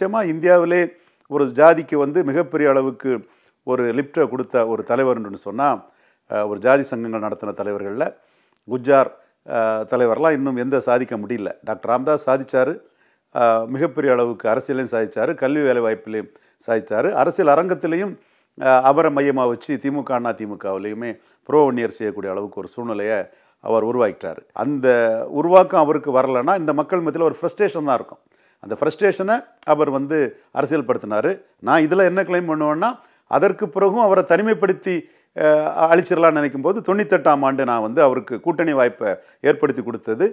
நிச்சயமாக இந்தியாவிலே ஒரு ஜாதிக்கு வந்து மிகப்பெரிய அளவுக்கு ஒரு லிப்டை கொடுத்த ஒரு தலைவர்னு சொன்னால் ஒரு ஜாதி சங்கங்கள் நடத்தின தலைவர்களில் குஜார் தலைவரெலாம் இன்னும் எந்த சாதிக்க முடியல டாக்டர் ராம்தாஸ் சாதித்தார் மிகப்பெரிய அளவுக்கு அரசியலையும் சாதித்தார் கல்வி வேலைவாய்ப்பிலையும் சாதித்தார் அரசியல் அரங்கத்திலையும் அவரை மையமாக வச்சு திமுக அண்ணா திமுகவிலையுமே புரோவன்னியர் செய்யக்கூடிய அளவுக்கு ஒரு சூழ்நிலையை அவர் உருவாக்கிட்டார் அந்த உருவாக்கம் அவருக்கு வரலைன்னா இந்த மக்கள் மத்தியில் ஒரு ஃப்ரஸ்ட்ரேஷன் தான் இருக்கும் அந்த ஃப்ரஸ்ட்ரேஷனை அவர் வந்து அரசியல்படுத்தினார் நான் இதில் என்ன கிளைம் பண்ணுவேன்னா அதற்கு பிறகும் அவரை தனிமைப்படுத்தி அழிச்சிடலாம்னு நினைக்கும் போது தொண்ணூத்தெட்டாம் ஆண்டு நான் வந்து அவருக்கு கூட்டணி வாய்ப்பை ஏற்படுத்தி கொடுத்தது